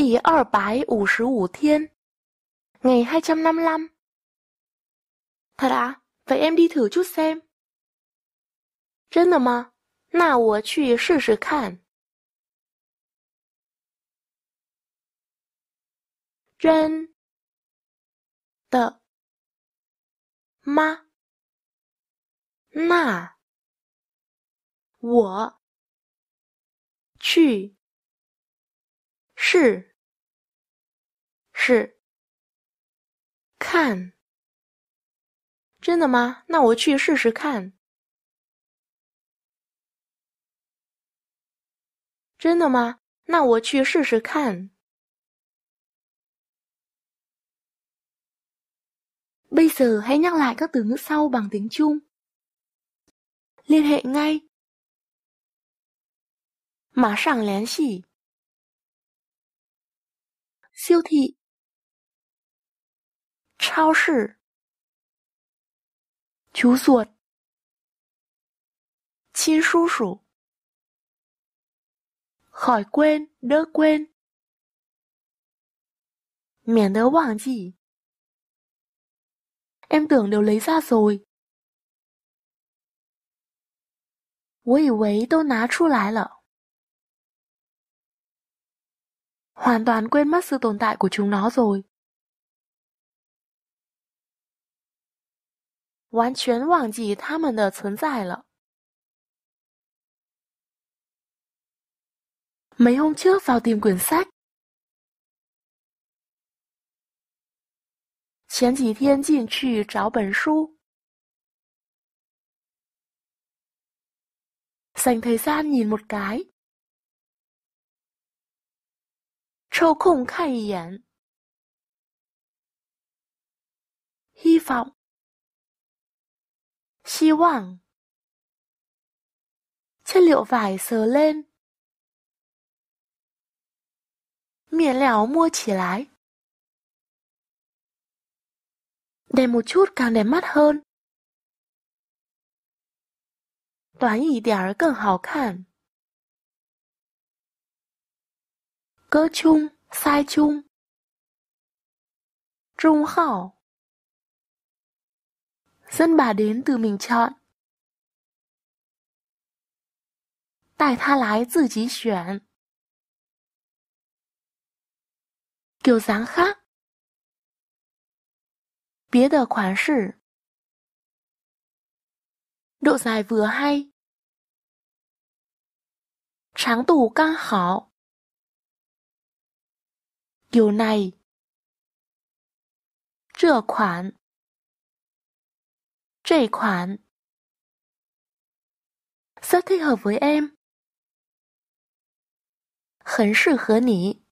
第二百五十五 thiên Ngày lăm Thật à? Vậy em đi thử chút xem. 真的吗？那我去试试看。真的吗？那我去试。是看。真的吗？那我去试试看。真的吗？那我去试试看。Bây giờ hãy nhắc lại các từ ngữ sau bằng tiếng Trung. Liên hệ ngay. Mà sẵn liên xỉ. Siêu thị. 超市 chú ruột 亲叔叔 khỏi quên, đỡ quên miễn đỡ quên, gì. Em tưởng đều lấy ra rồi. 我以为都拿出来了。Hoàn toàn quên mất sự tồn tại của chúng nó rồi. 完全忘记他们的存在了。Mấy hôm trước vào tìm quyển sách. Chén Dành thời gian nhìn một cái. Trâu vọng. 希望 Chất liệu vải sờ lên Miễn lẻo mua chỉ lái Đẹp một chút càng đẹp mắt hơn Toán ý điểm càng hào khản Cơ chung, sai chung Trung khảo Dân bà đến từ mình chọn. Tại tha lái tự chí chuyển. Kiểu dáng khác. Bía đờ khoản sử. Độ dài vừa hay. Tráng tủ căng hảo. Kiểu này. Rửa khoản. 这款 Thirty o FM 很适合你。